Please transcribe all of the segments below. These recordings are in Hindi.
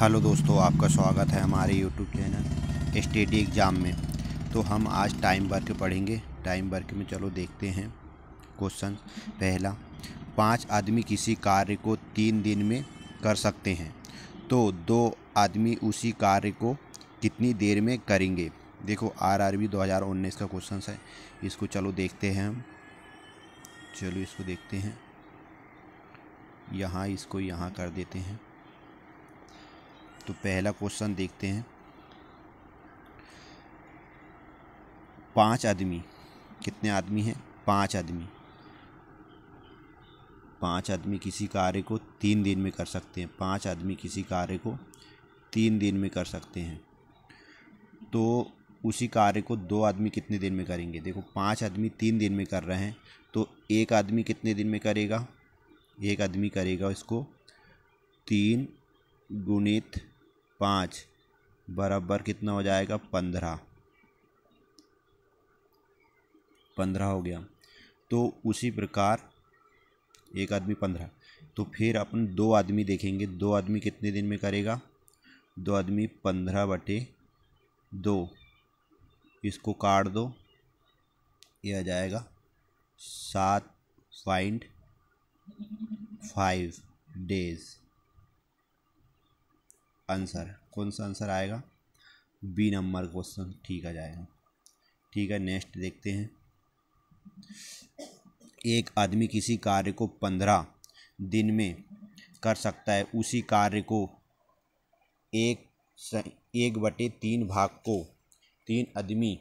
हेलो दोस्तों आपका स्वागत है हमारे यूट्यूब चैनल स्टेडी एग्ज़ाम में तो हम आज टाइम वर्क पढ़ेंगे टाइम वर्क में चलो देखते हैं क्वेश्चन पहला पांच आदमी किसी कार्य को तीन दिन में कर सकते हैं तो दो आदमी उसी कार्य को कितनी देर में करेंगे देखो आरआरबी 2019 का क्वेश्चन है इसको चलो देखते हैं हम चलो इसको देखते हैं यहाँ इसको यहाँ कर देते हैं तो पहला क्वेश्चन देखते हैं पांच आदमी कितने आदमी हैं पांच आदमी पांच आदमी किसी कार्य को तीन दिन में कर सकते हैं पांच आदमी किसी कार्य को तीन दिन में कर सकते हैं तो उसी कार्य को दो आदमी कितने दिन में करेंगे देखो पांच आदमी तीन दिन में कर रहे हैं तो एक आदमी कितने दिन में करेगा एक आदमी करेगा इसको तीन गुणित पाँच बराबर कितना हो जाएगा पंद्रह पंद्रह हो गया तो उसी प्रकार एक आदमी पंद्रह तो फिर अपन दो आदमी देखेंगे दो आदमी कितने दिन में करेगा दो आदमी पंद्रह बटे दो इसको काट दो यह आ जाएगा सात पॉइंट फाइव डेज़ आंसर कौन सा आंसर आएगा बी नंबर क्वेश्चन ठीक आ जाएगा ठीक है नेक्स्ट देखते हैं एक आदमी किसी कार्य को पंद्रह दिन में कर सकता है उसी कार्य को एक एक बटे तीन भाग को तीन आदमी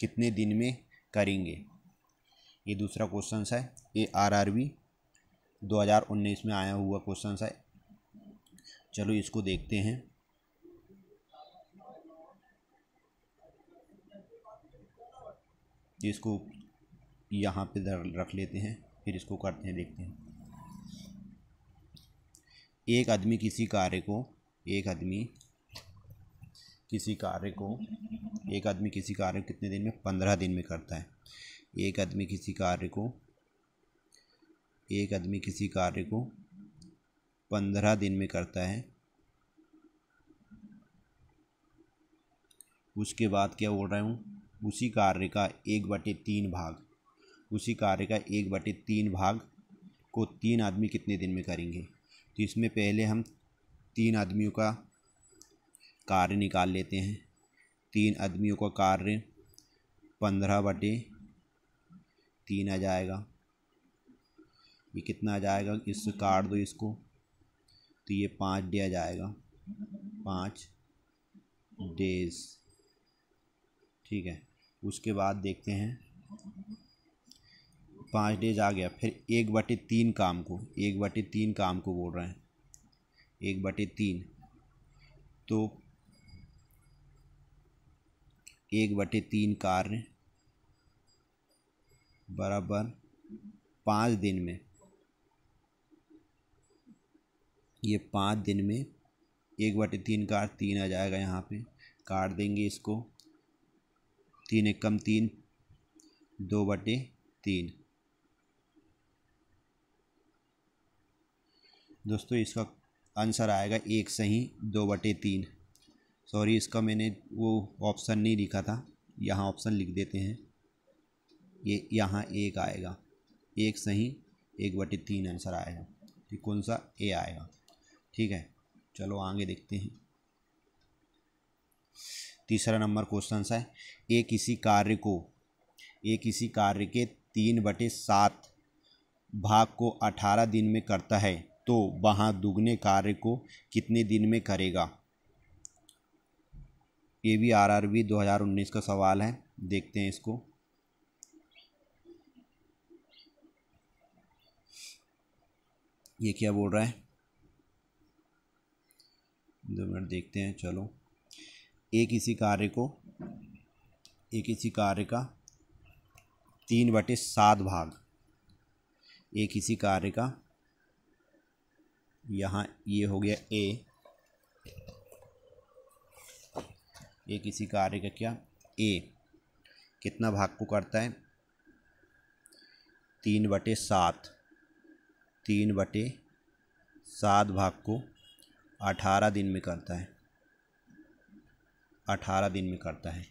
कितने दिन में करेंगे ये दूसरा क्वेश्चन है ये आर आर बी दो हज़ार उन्नीस में आया हुआ क्वेश्चन है चलो इसको देखते हैं इसको यहाँ पे रख लेते हैं फिर इसको करते हैं देखते हैं एक आदमी किसी कार्य को एक आदमी किसी कार्य को एक आदमी किसी कार्य को कितने दिन में पंद्रह दिन में करता है एक आदमी किसी कार्य को एक आदमी किसी कार्य को पंद्रह दिन में करता है उसके बाद क्या बोल रहा हूँ उसी कार्य का एक बटे तीन भाग उसी कार्य का एक बटे तीन भाग को तीन आदमी कितने दिन में करेंगे तो इसमें पहले हम तीन आदमियों का कार्य निकाल लेते हैं तीन आदमियों का कार्य पंद्रह बटे तीन आ जाएगा ये कितना आ जाएगा इससे काट दो इसको तो ये पाँच डे आ जाएगा पाँच डेज ठीक है उसके बाद देखते हैं पाँच डेज आ गया फिर एक बटे तीन काम को एक बटे तीन काम को बोल रहे हैं एक बटे तीन तो एक बटे तीन कार्य बराबर पाँच दिन में ये पाँच दिन में एक बटे तीन कार तीन आ जाएगा यहाँ पे काट देंगे इसको तीन एक कम तीन दो बटे तीन दोस्तों इसका आंसर आएगा एक सही दो बटे तीन सॉरी इसका मैंने वो ऑप्शन नहीं लिखा था यहाँ ऑप्शन लिख देते हैं ये यहाँ एक आएगा एक सही एक बटे तीन आंसर आएगा कि कौन सा ए आएगा ठीक है चलो आगे देखते हैं तीसरा नंबर क्वेश्चन है ए किसी कार्य को ए किसी कार्य के तीन बटे सात भाग को अठारह दिन में करता है तो वहाँ दुगने कार्य को कितने दिन में करेगा ये भी आर आर वी दो हज़ार उन्नीस का सवाल है देखते हैं इसको ये क्या बोल रहा है दो मिनट देखते हैं चलो एक इसी कार्य को एक इसी कार्य का तीन बटे सात भाग एक इसी कार्य का यहाँ ये हो गया ए एक इसी कार्य का क्या ए कितना भाग को करता है तीन बटे सात तीन बटे सात भाग को अठारह दिन में करता है अठारह दिन में करता है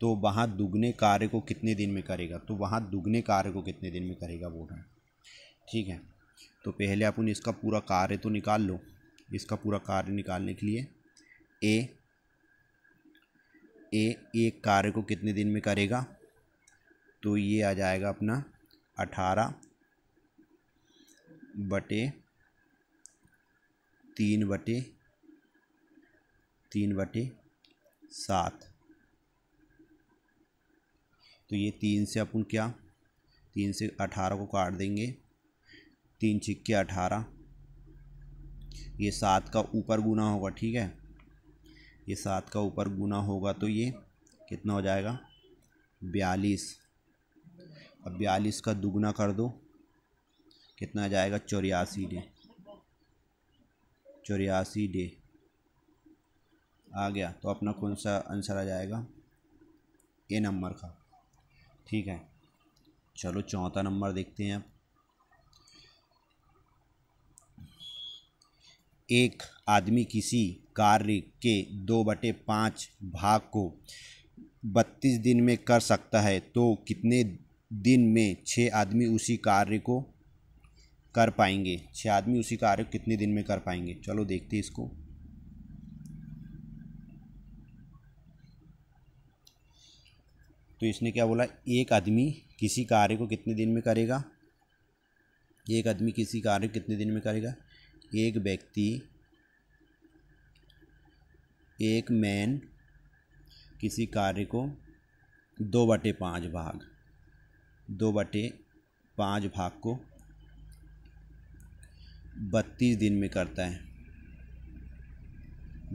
तो वहाँ दुगने कार्य को कितने दिन में करेगा तो वहाँ दुगने कार्य को कितने दिन में करेगा बोल ठीक है तो पहले अपन इसका पूरा कार्य तो निकाल लो इसका पूरा कार्य निकालने के लिए ए ए एक कार्य को कितने दिन में करेगा तो ये आ जाएगा अपना अठारह बटे तीन बटे तीन बटे सात तो ये तीन से अपन क्या तीन से अठारह को काट देंगे तीन छिक्के अठारह ये सात का ऊपर गुना होगा ठीक है ये सात का ऊपर गुना होगा तो ये कितना हो जाएगा बयालीस अब बयालीस का दुगना कर दो कितना जाएगा चौरासी डे चौरासी डे आ गया तो अपना कौन सा आंसर आ जाएगा ए नंबर का ठीक है चलो चौथा नंबर देखते हैं आप एक आदमी किसी कार्य के दो बटे पाँच भाग को बत्तीस दिन में कर सकता है तो कितने दिन में छः आदमी उसी कार्य को कर पाएंगे छः आदमी उसी कार्य को कितने दिन में कर पाएंगे चलो देखते हैं इसको तो इसने क्या बोला एक आदमी किसी कार्य को कितने दिन में करेगा एक आदमी किसी कार्य को कितने दिन में करेगा एक व्यक्ति एक मैन किसी कार्य को दो बटे पाँच भाग दो बटे पाँच भाग को बत्तीस दिन में करता है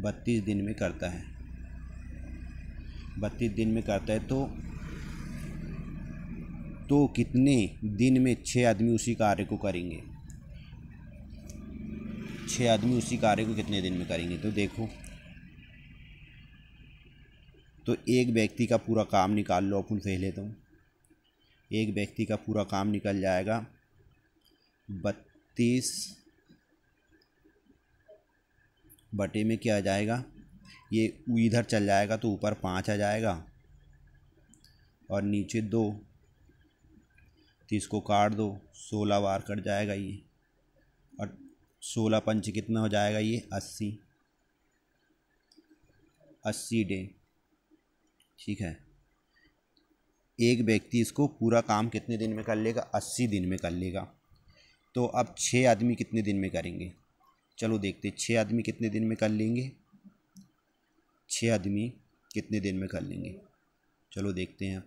बत्तीस दिन में करता है बत्तीस दिन में करता है तो तो कितने दिन में छः आदमी उसी कार्य को करेंगे छः आदमी उसी कार्य को कितने दिन में करेंगे तो देखो तो एक व्यक्ति का पूरा काम निकाल लो अपन पहले तो एक व्यक्ति का पूरा काम निकल जाएगा बत्तीस बटे में क्या आ जाएगा ये इधर चल जाएगा तो ऊपर पाँच आ जाएगा और नीचे दो तो इसको काट दो सोलह बार कट जाएगा ये और सोलह पंच कितना हो जाएगा ये अस्सी अस्सी डे ठीक है एक व्यक्ति इसको पूरा काम कितने दिन में कर लेगा अस्सी दिन में कर लेगा तो अब छः आदमी कितने दिन में करेंगे चलो देखते छः आदमी कितने दिन में कर लेंगे छः आदमी कितने दिन में कर लेंगे चलो देखते हैं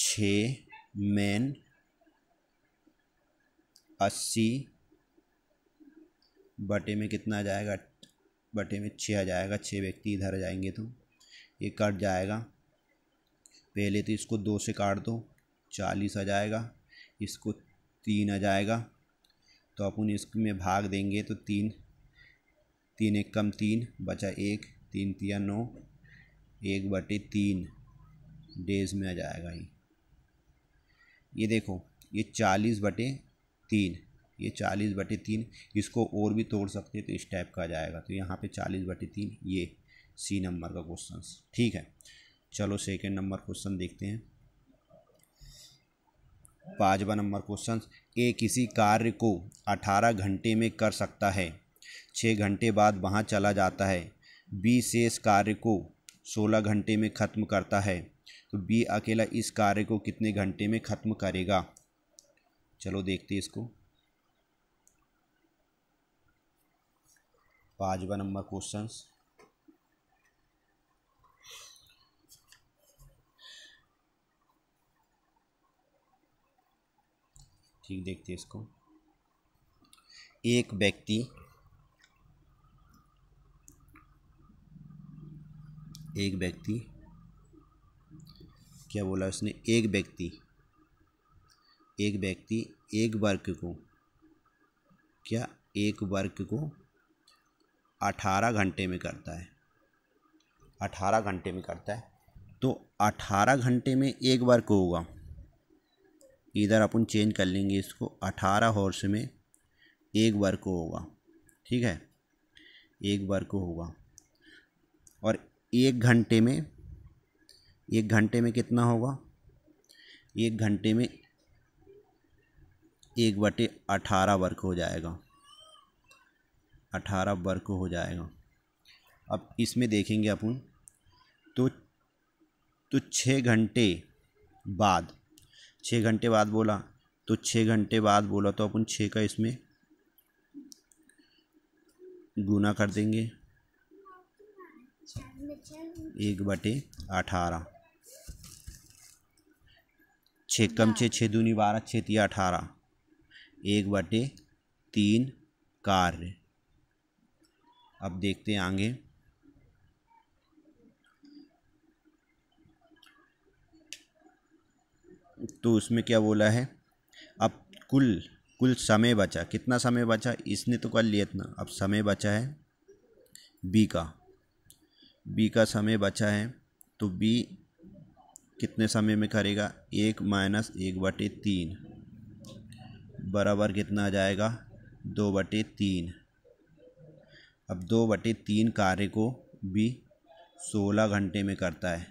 छ मेन अस्सी बटे में कितना आ जाएगा बटे में छः आ जाएगा छः व्यक्ति इधर आ जाएंगे तो ये कट जाएगा पहले तो इसको दो से काट दो चालीस आ जाएगा इसको तीन आ जाएगा तो अपन इसमें भाग देंगे तो तीन तीन एक कम तीन बचा एक तीन तिया नौ एक बटे तीन डेज में आ जाएगा ये ये देखो ये चालीस बटे तीन ये चालीस बटे तीन इसको और भी तोड़ सकते हैं तो इस टाइप का आ जाएगा तो यहाँ पे चालीस बटे तीन ये सी नंबर का क्वेश्चन ठीक है चलो सेकेंड नंबर क्वेश्चन देखते हैं पाँचवा नंबर क्वेश्चन ए किसी कार्य को अठारह घंटे में कर सकता है छः घंटे बाद वहाँ चला जाता है बी शेष कार्य को सोलह घंटे में ख़त्म करता है तो बी अकेला इस कार्य को कितने घंटे में ख़त्म करेगा चलो देखते इसको पाँचवा नंबर क्वेश्चन ठीक देखते इसको एक व्यक्ति एक व्यक्ति क्या बोला उसने एक व्यक्ति एक व्यक्ति एक वर्ग को क्या एक वर्ग को अठारह घंटे में करता है अठारह घंटे में करता है तो अठारह घंटे में एक वर्ग होगा इधर अपन चेंज कर लेंगे इसको अठारह हॉर्स में एक वर्ग होगा ठीक है एक वर्ग होगा और एक घंटे में एक घंटे में कितना होगा एक घंटे में एक बटे अठारह वर्क हो जाएगा अठारह वर्क हो जाएगा अब इसमें देखेंगे अपन तो तो छः घंटे बाद छः घंटे बाद बोला तो छः घंटे बाद बोला तो अपन छः का इसमें गुना कर देंगे एक बटे अठारह छः कम छः हाँ। छः दूनी बारह छः तिया अठारह एक बटे तीन कार्य अब देखते हैं आगे तो उसमें क्या बोला है अब कुल कुल समय बचा कितना समय बचा इसने तो कर लिया इतना अब समय बचा है बी का बी का समय बचा है तो बी कितने समय में करेगा एक माइनस एक बटे तीन बराबर कितना आ जाएगा दो बटे तीन अब दो बटे तीन कार्य को भी सोलह घंटे में करता है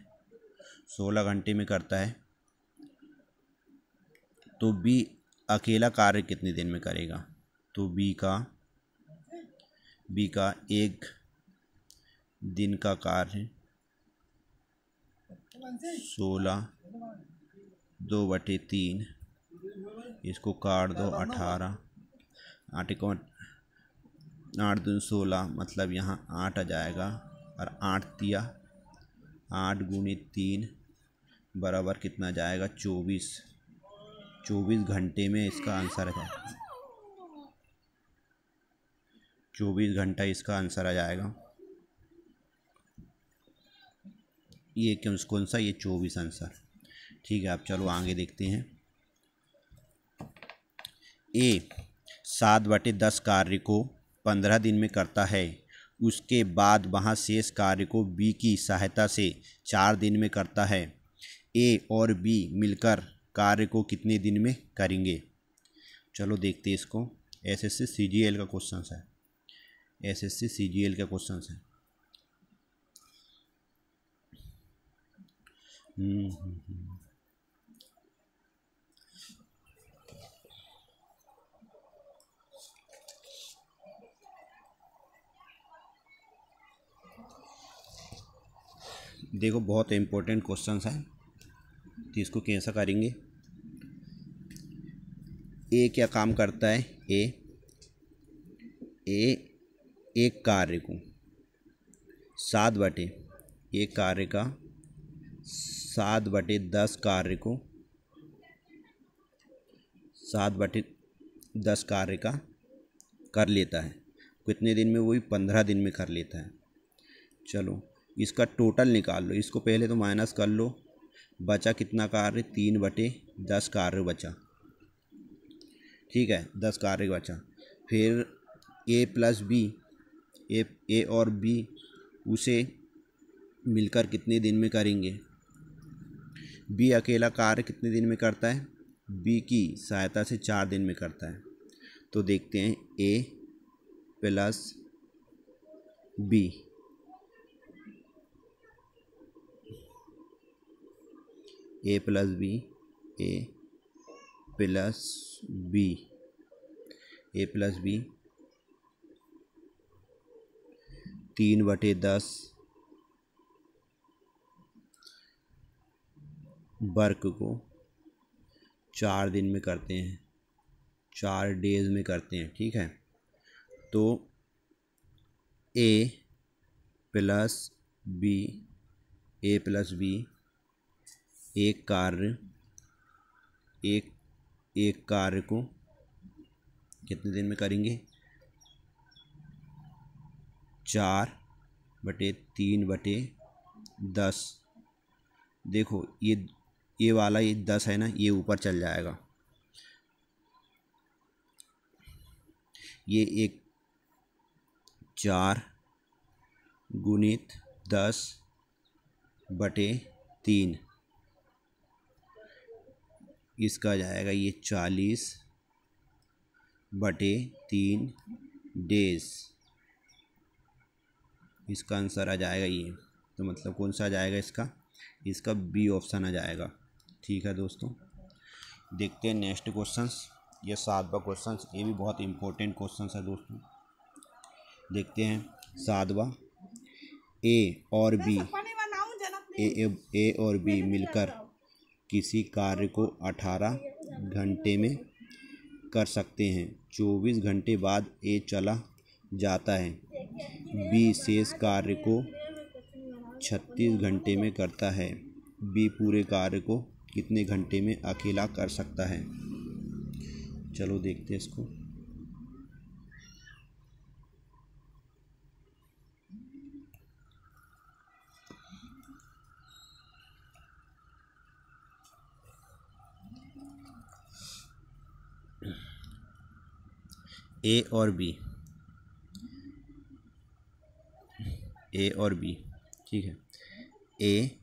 सोलह घंटे में करता है तो बी अकेला कार्य कितने दिन में करेगा तो बी का बी का एक दिन का कार्य सोलह दो बटे तीन इसको काट दो अठारह आठ को आठ दून सोलह मतलब यहाँ आठ आ जाएगा और आठ दिया आठ गुने तीन बराबर कितना जाएगा चौबीस चौबीस घंटे में इसका आंसर है चौबीस घंटा इसका आंसर आ जाएगा ये क्यों कौन सा ये चौबीस आंसर ठीक है आप चलो आगे देखते हैं ए सात बटे दस कार्य को पंद्रह दिन में करता है उसके बाद वहाँ शेष कार्य को बी की सहायता से चार दिन में करता है ए और बी मिलकर कार्य को कितने दिन में करेंगे चलो देखते हैं इसको S S C C G L का क्वेश्चन है S S C G L का क्वेश्चन है देखो बहुत इम्पोर्टेंट क्वेश्चन है तो इसको कैसा करेंगे ए क्या काम करता है ए ए एक कार्य को सात बटे एक कार्य का सात बटे दस कार्य को सात बटे दस कार्य का कर लेता है कितने दिन में वो भी पंद्रह दिन में कर लेता है चलो इसका टोटल निकाल लो इसको पहले तो माइनस कर लो बचा कितना कार्य तीन बटे दस कार्य बचा ठीक है दस कार्य बचा फिर ए प्लस बी ए ए और बी उसे मिलकर कितने दिन में करेंगे बी अकेला कार्य कितने दिन में करता है बी की सहायता से चार दिन में करता है तो देखते हैं A plus B A plus B A plus B A plus B तीन बटे दस वर्क को चार दिन में करते हैं चार डेज में करते हैं ठीक है तो A plus B A plus B एक कार्य एक एक कार्य को कितने दिन में करेंगे चार बटे तीन बटे दस देखो ये ये वाला ये दस है ना ये ऊपर चल जाएगा ये एक चार गुणित दस बटे तीन इसका जाएगा ये चालीस बटे तीन डेज इसका आंसर आ जाएगा ये तो मतलब कौन सा आ जाएगा इसका इसका बी ऑप्शन आ जाएगा ठीक है दोस्तों देखते हैं नेक्स्ट क्वेश्चन ये सातवा क्वेश्चन ये भी बहुत इम्पोर्टेंट क्वेश्चन है दोस्तों देखते हैं सातवा ए और बी ए, ए, ए और बी मिलकर किसी कार्य को अठारह घंटे में कर सकते हैं चौबीस घंटे बाद ए चला जाता है बी शेष कार्य को छत्तीस घंटे में करता है बी पूरे कार्य को कितने घंटे में अकेला कर सकता है चलो देखते हैं इसको ए और बी ए और बी ठीक है ए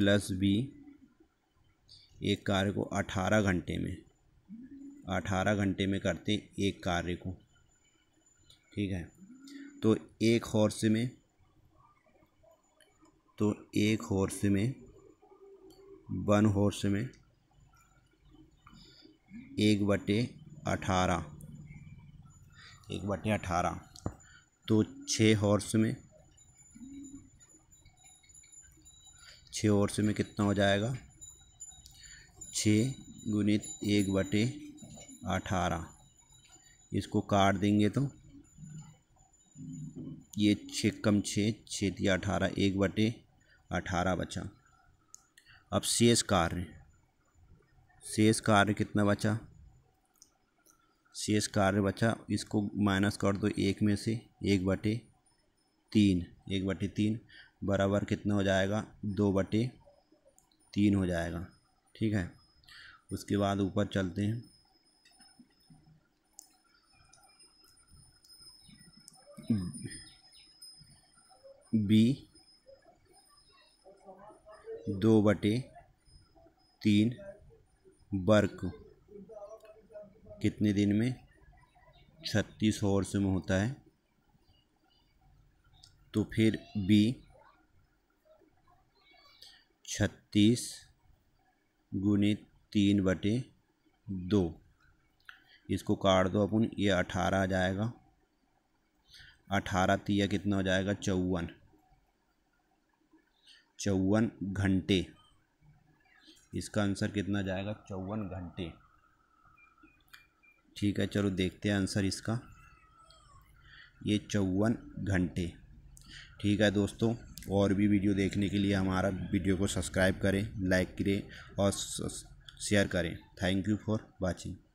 प्लस बी एक कार्य को अठारह घंटे में अठारह घंटे में करते एक कार्य को ठीक है तो एक हॉर्स में तो एक हॉर्स में वन हॉर्स में एक बटे अठारह एक बटे अठारह तो छः हॉर्स में छः और से में कितना हो जाएगा छः गुणित एक बटे अठारह इसको काट देंगे तो ये छः कम छः छः दिया अठारह एक बटे अठारह बचा अब शेष कार्य शेष कार्य कितना बचा शेष कार्य बचा इसको माइनस कर दो एक में से एक बटे तीन एक बटे तीन बराबर कितना हो जाएगा दो बटे तीन हो जाएगा ठीक है उसके बाद ऊपर चलते हैं बी दो बटे तीन वर्क कितने दिन में छत्तीस और से में होता है तो फिर बी छत्तीस गुणित तीन बटे दो इसको काट दो अपन ये अठारह आ जाएगा अठारह तिया कितना हो जाएगा चौवन चौवन घंटे इसका आंसर कितना जाएगा चौवन घंटे ठीक है चलो देखते हैं आंसर इसका ये चौवन घंटे ठीक है दोस्तों और भी वीडियो देखने के लिए हमारा वीडियो को सब्सक्राइब करें लाइक करें और शेयर करें थैंक यू फॉर वॉचिंग